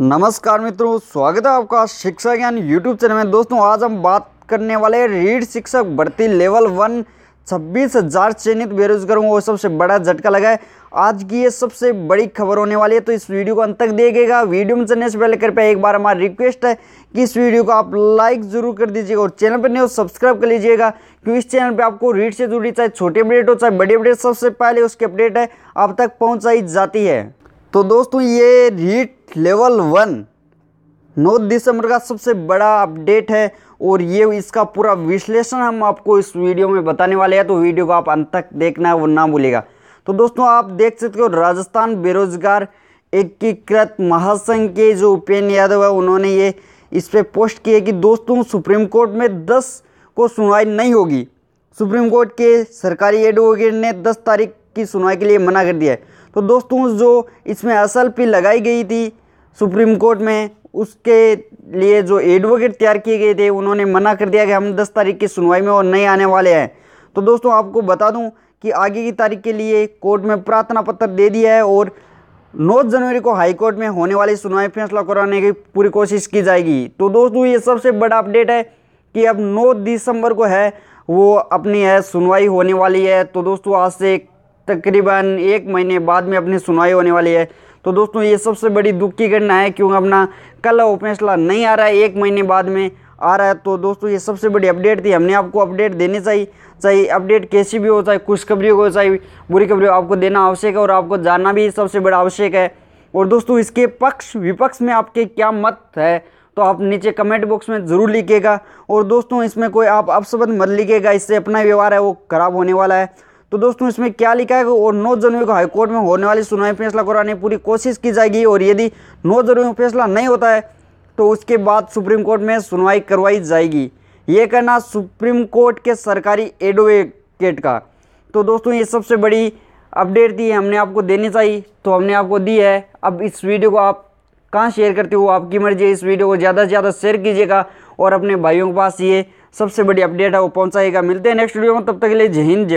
नमस्कार मित्रों स्वागत है आपका शिक्षा ज्ञान यूट्यूब चैनल में दोस्तों आज हम बात करने वाले रीड शिक्षक भर्ती लेवल वन छब्बीस हजार चयनित बेरोजगारों को सबसे बड़ा झटका लगा है आज की ये सबसे बड़ी खबर होने वाली है तो इस वीडियो को अंत तक देखेगा वीडियो में चलने से पहले कृपया एक बार हमारी रिक्वेस्ट है कि इस वीडियो को आप लाइक जरूर कर दीजिएगा और चैनल पर नहीं हो सब्सक्राइब कर लीजिएगा क्योंकि इस चैनल पर आपको रीड से जुड़ी चाहे छोटे अपडेट हो चाहे बड़े अपडेट सबसे पहले उसकी अपडेट है आप तक पहुँचाई जाती है तो दोस्तों ये रीट लेवल वन नौ दिसंबर का सबसे बड़ा अपडेट है और ये इसका पूरा विश्लेषण हम आपको इस वीडियो में बताने वाले हैं तो वीडियो को आप अंत तक देखना है वो ना भूलेगा तो दोस्तों आप देख सकते हो राजस्थान बेरोजगार एकीकृत महासंघ के जो उपेन यादव है उन्होंने ये इस पर पोस्ट किए कि दोस्तों सुप्रीम कोर्ट में दस को सुनवाई नहीं होगी सुप्रीम कोर्ट के सरकारी एडवोकेट ने दस तारीख की सुनवाई के लिए मना कर दिया है तो दोस्तों जो इसमें असल पी लगाई गई थी सुप्रीम कोर्ट में उसके लिए जो एडवोकेट तैयार किए गए थे उन्होंने मना कर दिया कि हम 10 तारीख की सुनवाई में और नहीं आने वाले हैं तो दोस्तों आपको बता दूं कि आगे की तारीख के लिए कोर्ट में प्रार्थना पत्र दे दिया है और 9 जनवरी को हाई कोर्ट में होने वाली सुनवाई फैसला कराने की पूरी कोशिश की जाएगी तो दोस्तों ये सबसे बड़ा अपडेट है कि अब 9 दिसंबर को है वो अपनी है सुनवाई होने वाली है तो दोस्तों आज से तकरीबन एक महीने बाद में अपनी सुनवाई होने वाली है तो दोस्तों ये सबसे बड़ी दुख की घटना है क्योंकि अपना कल वो फैसला नहीं आ रहा है एक महीने बाद में आ रहा है तो दोस्तों ये सबसे बड़ी अपडेट थी हमने आपको अपडेट देनी चाहिए चाहे अपडेट कैसी भी हो चाहे खुशखबरी हो चाहे बुरी खबरी हो आपको देना आवश्यक है और आपको जानना भी सबसे बड़ा आवश्यक है और दोस्तों इसके पक्ष विपक्ष में आपके क्या मत है तो आप नीचे कमेंट बॉक्स में ज़रूर लिखिएगा और दोस्तों इसमें कोई आप अपशब्द मत लिखेगा इससे अपना व्यवहार है वो ख़राब होने वाला है तो दोस्तों इसमें क्या लिखा है और नौ जनवरी को हाईकोर्ट में होने वाली सुनवाई फैसला कराने की पूरी कोशिश की जाएगी और यदि नौ जनवरी को फैसला नहीं होता है तो उसके बाद सुप्रीम कोर्ट में सुनवाई करवाई जाएगी ये कहना सुप्रीम कोर्ट के सरकारी एडवोकेट का तो दोस्तों ये सबसे बड़ी अपडेट थी हमने आपको देनी चाहिए तो हमने आपको दी है अब इस वीडियो को आप कहाँ शेयर करते हो आपकी मर्जी है इस वीडियो को ज़्यादा से ज़्यादा शेयर कीजिएगा और अपने भाइयों के पास ये सबसे बड़ी अपडेट है वो पहुँचाइएगा मिलते हैं नेक्स्ट वीडियो में तब तक के लिए जय हिंद